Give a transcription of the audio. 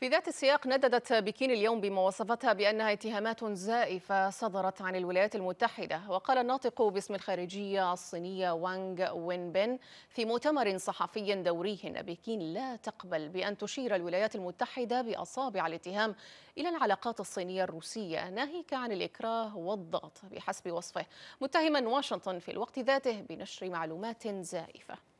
في ذات السياق نددت بكين اليوم بمواصفتها بأنها اتهامات زائفة صدرت عن الولايات المتحدة وقال الناطق باسم الخارجية الصينية وانغ وينبن في مؤتمر صحفي دوري أن بكين لا تقبل بأن تشير الولايات المتحدة بأصابع الاتهام إلى العلاقات الصينية الروسية ناهيك عن الإكراه والضغط بحسب وصفه متهما واشنطن في الوقت ذاته بنشر معلومات زائفة